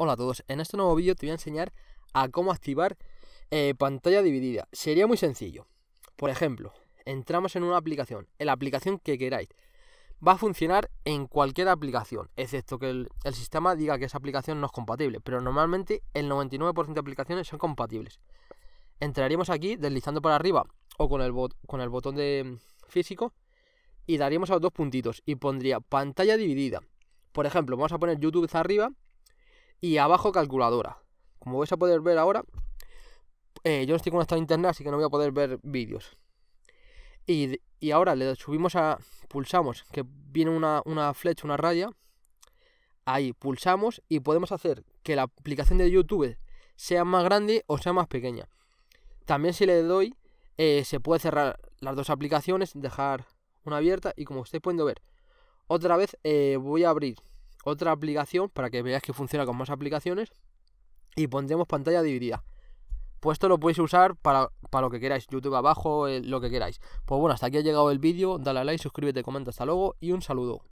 Hola a todos, en este nuevo vídeo te voy a enseñar a cómo activar eh, pantalla dividida. Sería muy sencillo. Por ejemplo, entramos en una aplicación, en la aplicación que queráis. Va a funcionar en cualquier aplicación, excepto que el, sistema diga que esa aplicación no es compatible, pero normalmente el 99% de aplicaciones son compatibles. Entraríamos aquí deslizando para arriba o con el, botón de mm, físico y daríamos a los dos puntitos y pondría pantalla dividida. Por ejemplo, vamos a poner YouTube arriba y abajo calculadora. Como vais a poder ver ahora, eh, yo no estoy conectado a internet, así que no voy a poder ver vídeos. Y, ahora le subimos a. pulsamos, que viene una, flecha, una raya. Ahí pulsamos y podemos hacer que la aplicación de YouTube sea más grande o sea más pequeña. También si le doy, eh, se puede cerrar las dos aplicaciones, dejar una abierta y como estáis pueden ver, otra vez eh, voy a abrir otra aplicación para que veáis que funciona con más aplicaciones y pondremos pantalla dividida. Pues esto lo podéis usar para, para lo que queráis, YouTube abajo, eh, lo que queráis. Pues bueno, hasta aquí ha llegado el vídeo, dale a like, suscríbete, comenta, hasta luego y un saludo.